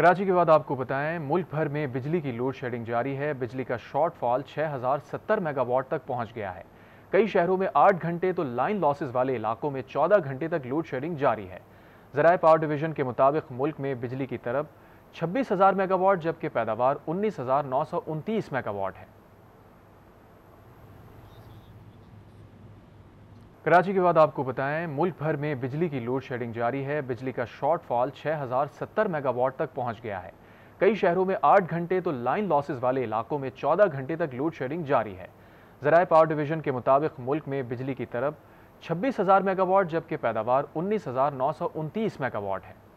कराची के बाद आपको बताएं मुल्क भर में बिजली की लोड शेडिंग जारी है बिजली का शॉर्टफॉल 6070 मेगावाट तक पहुंच गया है कई शहरों में 8 घंटे तो लाइन लॉसेस वाले इलाकों में 14 घंटे तक लोड शेडिंग जारी है जराए पावर डिवीजन के मुताबिक मुल्क में बिजली की तरफ 26,000 मेगावाट जबकि पैदावार उन्नीस मेगावाट है कराची के बाद आपको बताएं मुल्क भर में बिजली की लोड शेडिंग जारी है बिजली का शॉर्टफॉल 6070 मेगावाट तक पहुंच गया है कई शहरों में 8 घंटे तो लाइन लॉसेस वाले इलाकों में 14 घंटे तक लोड शेडिंग जारी है जराए पावर डिवीजन के मुताबिक मुल्क में बिजली की तरफ 26,000 मेगावाट जबकि पैदावार उन्नीस मेगावाट है